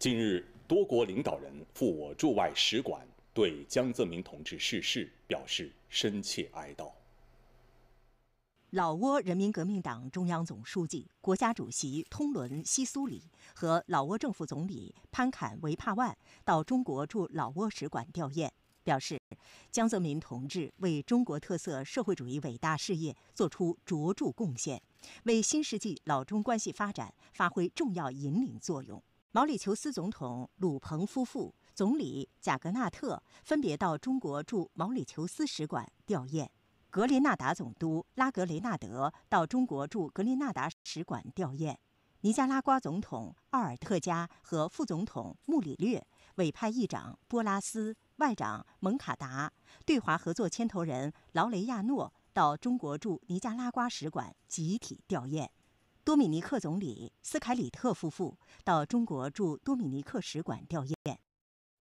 近日，多国领导人赴我驻外使馆，对江泽民同志逝世表示深切哀悼。老挝人民革命党中央总书记、国家主席通伦·西苏里和老挝政府总理潘坎·维帕万到中国驻老挝使馆吊唁，表示江泽民同志为中国特色社会主义伟大事业作出卓著贡献，为新世纪老中关系发展发挥重要引领作用。毛里求斯总统鲁蓬夫妇、总理贾格纳特分别到中国驻毛里求斯使馆吊唁；格林纳达总督拉格雷纳德到中国驻格林纳达使馆吊唁；尼加拉瓜总统奥尔特加和副总统穆里略委派议长波拉斯、外长蒙卡达、对华合作牵头人劳雷亚诺到中国驻尼加拉瓜使馆集体吊唁。多米尼克总理斯凯里特夫妇到中国驻多米尼克使馆吊唁。